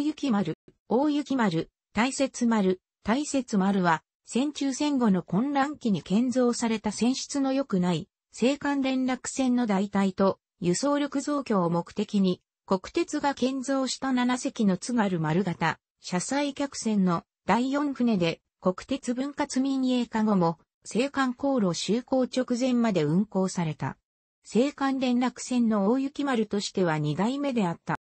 大雪丸、大雪丸、大雪丸、大雪丸は、戦中戦後の混乱期に建造された戦室の良くない、青函連絡船の代替と輸送力増強を目的に、国鉄が建造した7隻の津軽丸型、車載客船の第4船で国鉄分割民営化後も、青函航路就航直前まで運航された。青函連絡船の大雪丸としては2代目であった。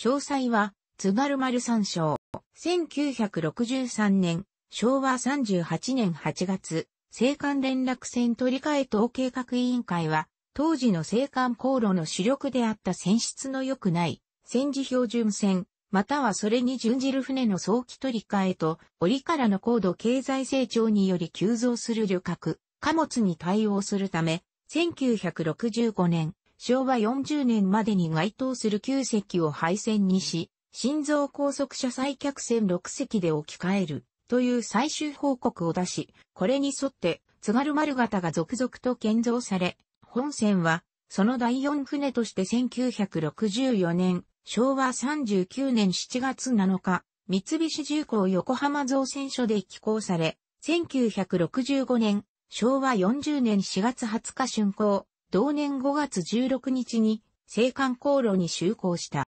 詳細は、津軽丸参照。1963年、昭和38年8月、青函連絡船取り替え等計画委員会は、当時の青函航路の主力であった船質の良くない、戦時標準船、またはそれに準じる船の早期取り替えと、折からの高度経済成長により急増する旅客、貨物に対応するため、1965年、昭和40年までに該当する9隻を廃線にし、心臓高速車載客船6隻で置き換えるという最終報告を出し、これに沿って津軽丸型が続々と建造され、本船はその第四船として1964年、昭和39年7月7日、三菱重工横浜造船所で寄港され、1965年、昭和40年4月20日竣工、同年5月16日に、青函航路に就航した。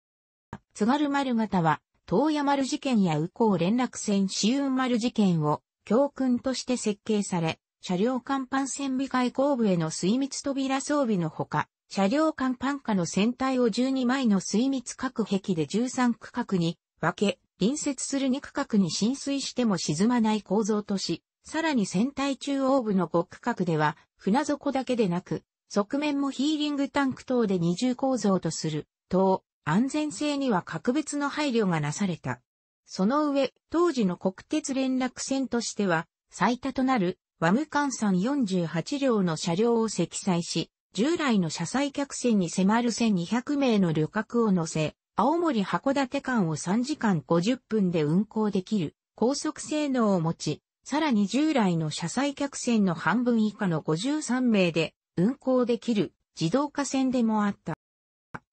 津軽丸型は、東山丸事件や右港連絡船紫雲丸事件を教訓として設計され、車両甲板船尾開口部への水密扉装備のほか、車両甲板下の船体を12枚の水密隔壁で13区画に分け、隣接する2区画に浸水しても沈まない構造とし、さらに船体中央部の5区画では、船底だけでなく、側面もヒーリングタンク等で二重構造とする、等、安全性には格別の配慮がなされた。その上、当時の国鉄連絡船としては、最多となる、和無換算48両の車両を積載し、従来の車載客船に迫る1200名の旅客を乗せ、青森函館間を3時間50分で運行できる高速性能を持ち、さらに従来の車載客船の半分以下の53名で運行できる自動化船でもあった。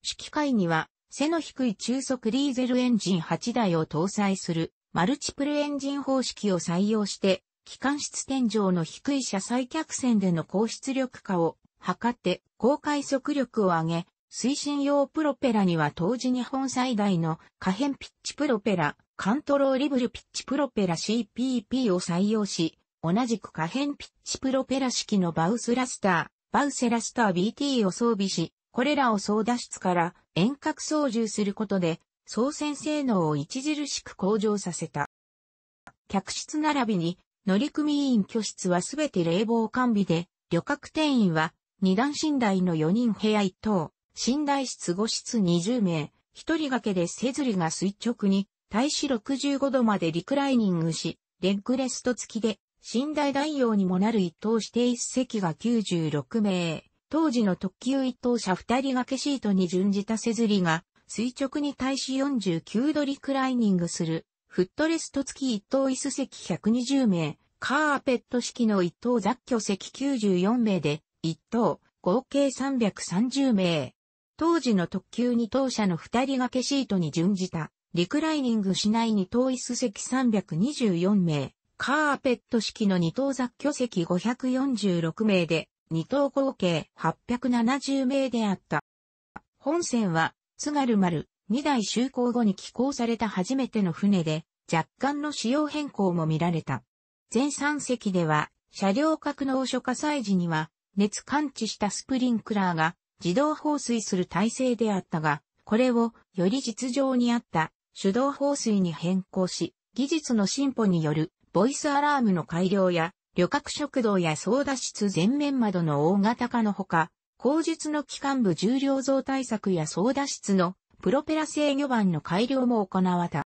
指揮会には背の低い中速リーゼルエンジン8台を搭載するマルチプルエンジン方式を採用して機関室天井の低い車載客船での高出力化を図って高快速力を上げ、推進用プロペラには当時日本最大の可変ピッチプロペラ、カントローリブルピッチプロペラ CPP を採用し、同じく可変ピッチプロペラ式のバウスラスターバウセラスター BT を装備し、これらを操舵室から遠隔操縦することで、操船性能を著しく向上させた。客室並びに乗組員居室はすべて冷房完備で、旅客定員は二段寝台の4人部屋1等、寝台室5室20名、一人掛けでせずりが垂直に、体脂65度までリクライニングし、レッグレスト付きで、寝台代用にもなる一等指定一席が96名。当時の特急一等車二人掛けシートに準じたせずりが、垂直に対し49度リクライニングする、フットレスト付き一等椅子席120名、カーペット式の一等雑居席94名で、一等、合計330名。当時の特急二等車の二人掛けシートに準じた、リクライニングしない二等椅子席324名、カーペット式の二等雑居席546名で、二等合計870名であった。本船は、津軽丸、二代就航後に寄港された初めての船で、若干の仕様変更も見られた。全三隻では、車両格納所火災時には、熱感知したスプリンクラーが自動放水する体制であったが、これをより実情に合った手動放水に変更し、技術の進歩によるボイスアラームの改良や、旅客食堂や操舵室全面窓の大型化のほか、後述の機関部重量増対策や操舵室のプロペラ制御盤の改良も行われた。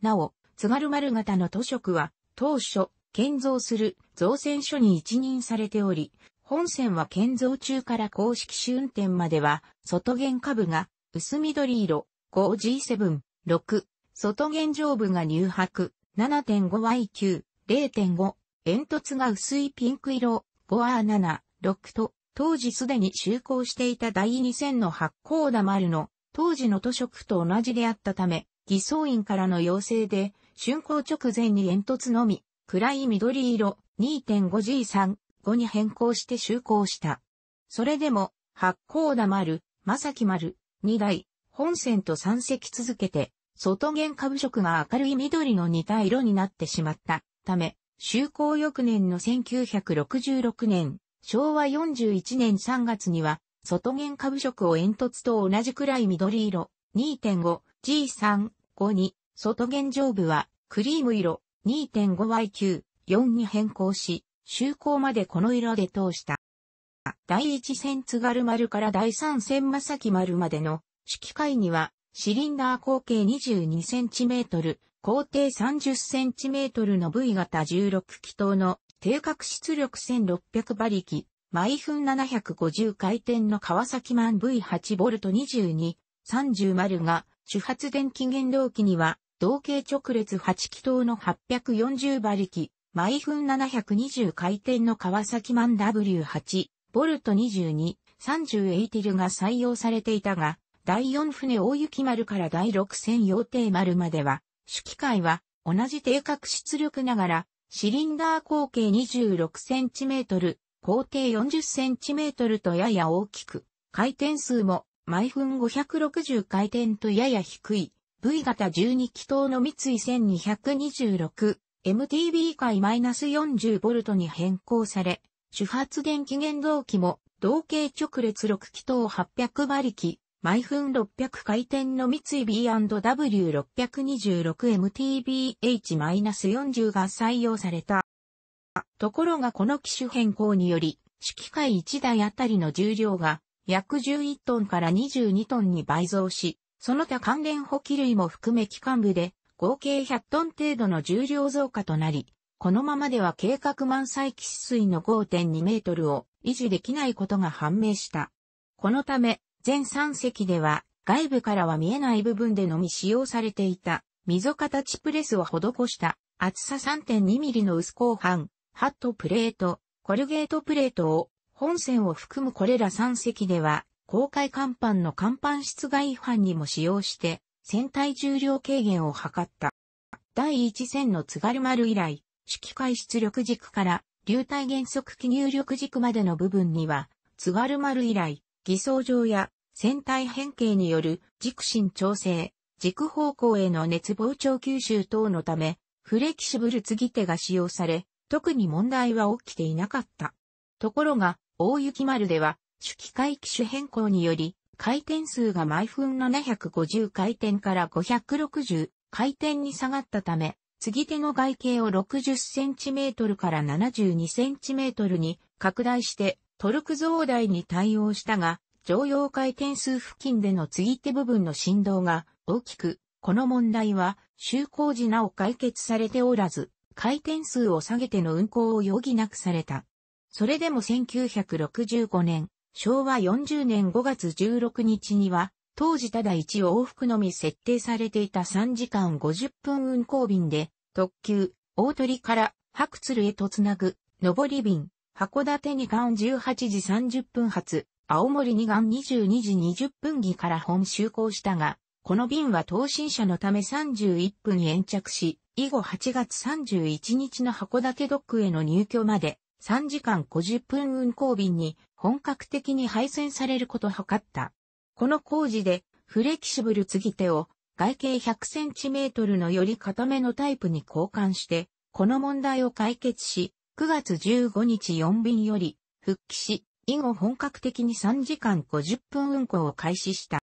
なお、津軽丸型の図職は、当初、建造する造船所に一任されており、本船は建造中から公式試運転までは、外弦下部が薄緑色、5G7、6、外弦上部が乳白、7.5YQ、0.5、煙突が薄いピンク色、5R7、6と、当時すでに就航していた第2000の発光だ丸の、当時の都職と同じであったため、偽装員からの要請で、竣工直前に煙突のみ、暗い緑色 2.5G3、5に変更して就航した。それでも、八甲田丸、正木丸、2台、本線と3隻続けて、外弦下部色が明るい緑の似た色になってしまったため、就航翌年の1966年、昭和41年3月には、外弦下部色を煙突と同じくらい緑色 2.5G3 5に、外弦上部はクリーム色 2.5Y94 に変更し、就航までこの色で通した。第1線津軽丸から第3線正木丸までの指揮会にはシリンダー口径 22cm、高低 30cm の V 型16気筒の定格出力1600馬力、毎分750回転の川崎マン V8V22、30が主発電機原動機には同型直列8気筒の840馬力、毎分720回転の川崎マン W8V22、30エイティルが採用されていたが、第4船大雪丸から第6船洋艇丸までは、主機械は同じ定格出力ながら、シリンダー口径 26cm、口径 40cm とやや大きく、回転数も毎分560回転とやや低い、V 型12気筒の三井 1226MTB 回 -40V に変更され、主発電機原動機も同型直列6気筒800馬力、毎分600回転の三井 B&W626MTBH-40 が採用された。ところがこの機種変更により、指揮会1台あたりの重量が約11トンから22トンに倍増し、その他関連補給類も含め機関部で合計100トン程度の重量増加となり、このままでは計画満載喫水の5.2メートルを維持できないことが判明した。このため、全3隻では外部からは見えない部分でのみ使用されていた溝形プレスを施した厚さ3.2ミリの薄鋼板、ハットプレート、コルゲートプレートを本線を含むこれら3隻では公開甲板の甲板室外違反にも使用して船体重量軽減を図った。第1線の津軽丸以来、揮海出力軸から流体減速記入力軸までの部分には、津軽丸以来、偽装上や船体変形による軸心調整、軸方向への熱膨張吸収等のため、フレキシブル継ぎ手が使用され、特に問題は起きていなかった。ところが、大雪丸では、主機械機種変更により、回転数が毎分750回転から560回転に下がったため、継ぎ手の外径を 60cm から 72cm に拡大してトルク増大に対応したが、常用回転数付近での継ぎ手部分の振動が大きく、この問題は就航時なお解決されておらず、回転数を下げての運行を余儀なくされた。それでも1965年、昭和40年5月16日には、当時ただ1往復のみ設定されていた3時間50分運行便で、特急、大鳥から白鶴へとつなぐ、上り便、函館2間18時30分発、青森2間22時20分儀から本就航したが、この便は当信者のため31分延着し、以後8月31日の函館ドックへの入居まで3時間50分運行便に本格的に配線されることを図った。この工事でフレキシブル継ぎ手を外径 100cm のより固めのタイプに交換して、この問題を解決し、9月15日4便より復帰し、以後本格的に3時間50分運行を開始した。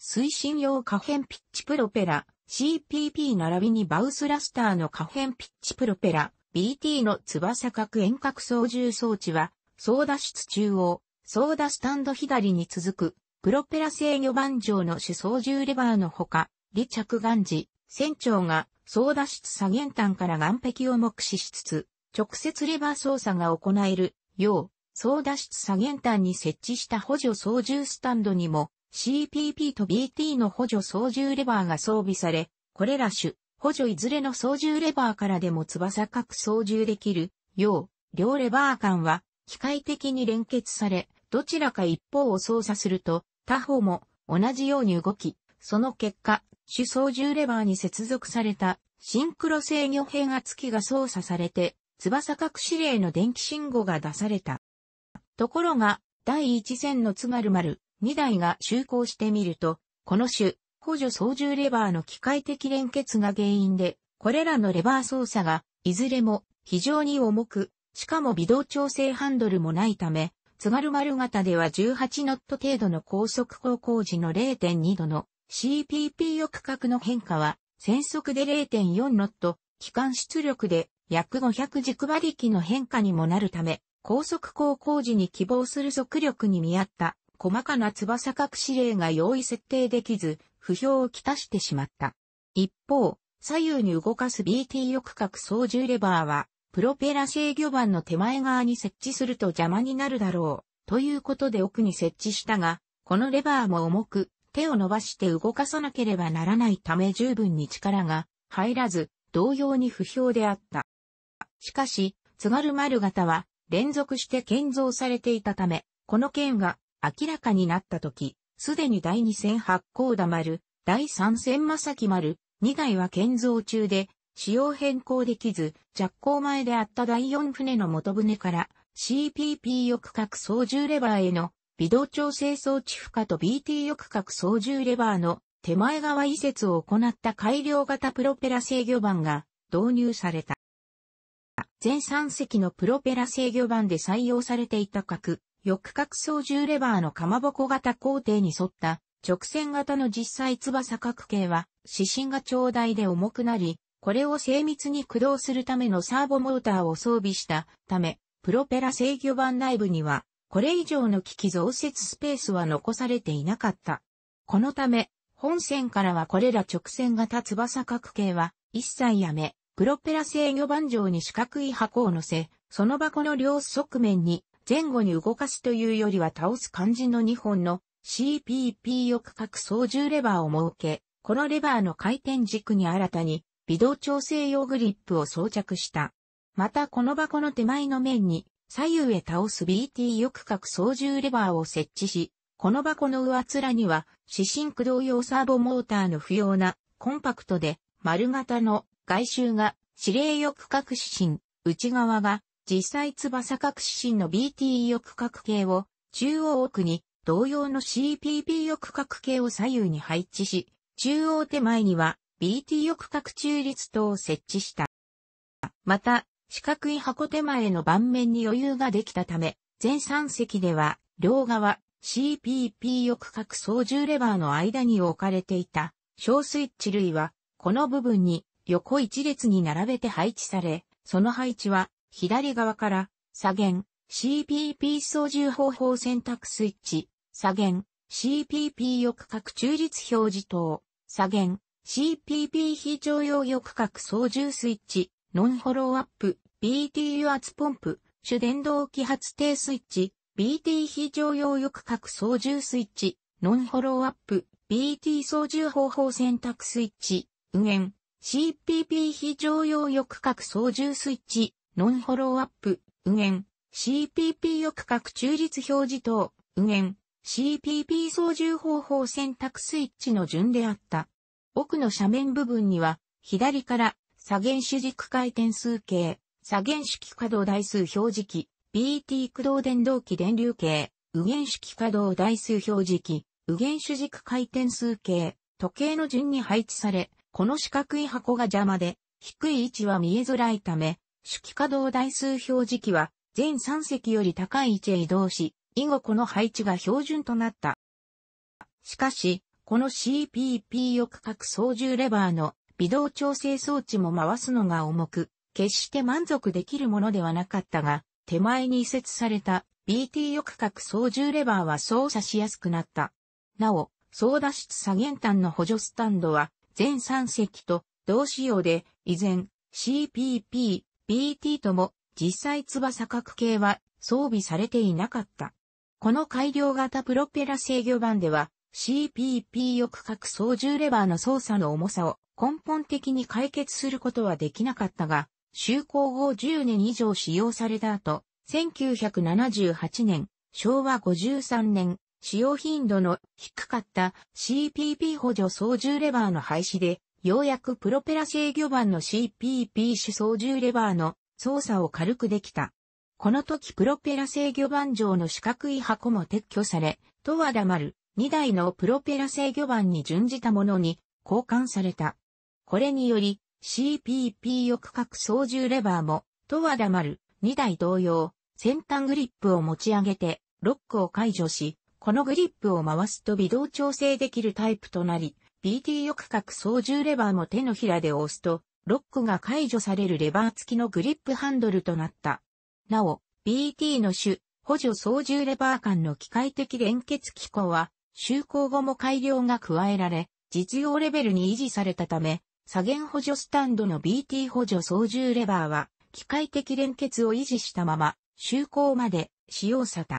推進用可変ピッチプロペラ CPP 並びにバウスラスターの可変ピッチプロペラ BT の翼角遠隔操縦装置は、操舵室中央、操舵スタンド左に続く、プロペラ制御盤上の主操縦レバーのほか、離着岸時、船長が操舵室左舷端から岸壁を目視しつつ、直接レバー操作が行えるよう、操脱室左舷端に設置した補助操縦スタンドにも CPP と BT の補助操縦レバーが装備され、これら種、補助いずれの操縦レバーからでも翼各操縦できるよう、両レバー間は機械的に連結され、どちらか一方を操作すると、他方も同じように動き、その結果、主操縦レバーに接続されたシンクロ制御変圧器が操作されて、翼隠し令の電気信号が出された。ところが、第1線の津軽丸、二2台が就航してみると、この種、補助操縦レバーの機械的連結が原因で、これらのレバー操作が、いずれも非常に重く、しかも微動調整ハンドルもないため、津軽丸型では18ノット程度の高速航行時の0.2度の CPP を角の変化は、戦速で0.4ノット、機関出力で約500軸馬力の変化にもなるため、高速航行時に希望する速力に見合った細かな翼隠し例が容易設定できず、不評をきたしてしまった。一方、左右に動かす BT 翼角操縦レバーは、プロペラ制御盤の手前側に設置すると邪魔になるだろう。ということで奥に設置したが、このレバーも重く、手を伸ばして動かさなければならないため十分に力が入らず、同様に不評であった。しかし、津軽丸型は連続して建造されていたため、この件が明らかになった時、すでに第2戦八甲田丸、第3戦正木丸、2台は建造中で、仕様変更できず、着工前であった第4船の元船から CPP 翼角操縦レバーへの微動調整装置負荷と BT 翼角操縦レバーの手前側移設を行った改良型プロペラ制御盤が導入された。全3隻のプロペラ制御盤で採用されていた角、翼角操縦レバーのかまぼこ型工程に沿った直線型の実際翼角形は指針が長大で重くなり、これを精密に駆動するためのサーボモーターを装備したため、プロペラ制御盤内部には、これ以上の機器増設スペースは残されていなかった。このため、本線からはこれら直線型翼角形は一切やめ、プロペラ制御盤上に四角い箱を乗せ、その箱の両側面に前後に動かすというよりは倒す感じの2本の CPP を区画操縦レバーを設け、このレバーの回転軸に新たに微動調整用グリップを装着した。またこの箱の手前の面に左右へ倒す BT 翼角操縦レバーを設置し、この箱の上面には、指針駆動用サーボモーターの不要な、コンパクトで、丸型の外周が指令翼角指針、内側が実際翼角指針の BT 翼角形を中央奥に同様の CPP 翼角形を左右に配置し、中央手前には BT 翼角中立等を設置した。また、四角い箱手前の盤面に余裕ができたため、全3席では両側 CPP 翼角操縦レバーの間に置かれていた小スイッチ類はこの部分に横一列に並べて配置され、その配置は、左側から、左舷、CPP 操縦方法選択スイッチ、左舷、CPP 翼角中立表示灯、左舷、CPP 非常用翼角操縦スイッチ、ノンフォローアップ、BT 油圧ポンプ、主電動起発低スイッチ、BT 非常用翼角操縦スイッチ、ノンフォローアップ、BT 操縦方法選択スイッチ、運営、CPP 非常用翼角操縦スイッチ、ノンフォローアップ、運営、CPP 翼角中立表示等、運営、CPP 操縦方法選択スイッチの順であった。奥の斜面部分には、左から左限主軸回転数計、左原式稼働台数表示器、BT 駆動電動機電流計、右原式稼働台数表示器、右限主軸回転数計、時計の順に配置され、この四角い箱が邪魔で、低い位置は見えづらいため、主機稼働台数表示器は全3席より高い位置へ移動し、以後この配置が標準となった。しかし、この CPP 翼角操縦レバーの微動調整装置も回すのが重く、決して満足できるものではなかったが、手前に移設された BT 翼角操縦レバーは操作しやすくなった。なお、操舵室左舷端の補助スタンドは全3隻と同仕様で、依然 CPP、BT とも実際翼角系は装備されていなかった。この改良型プロペラ制御版では CPP 翼角操縦レバーの操作の重さを根本的に解決することはできなかったが、就航後10年以上使用された後、1978年、昭和53年、使用頻度の低かった CPP 補助操縦レバーの廃止で、ようやくプロペラ制御盤の CPP 主操縦レバーの操作を軽くできた。この時プロペラ制御盤上の四角い箱も撤去され、とは黙る2台のプロペラ制御盤に準じたものに交換された。これにより CPP 翼角操縦レバーも、とは黙る2台同様、先端グリップを持ち上げてロックを解除し、このグリップを回すと微動調整できるタイプとなり、BT 翼角操縦レバーも手のひらで押すと、ロックが解除されるレバー付きのグリップハンドルとなった。なお、BT の主、補助操縦レバー間の機械的連結機構は、就航後も改良が加えられ、実用レベルに維持されたため、左舷補助スタンドの BT 補助操縦レバーは、機械的連結を維持したまま、就航まで使用された。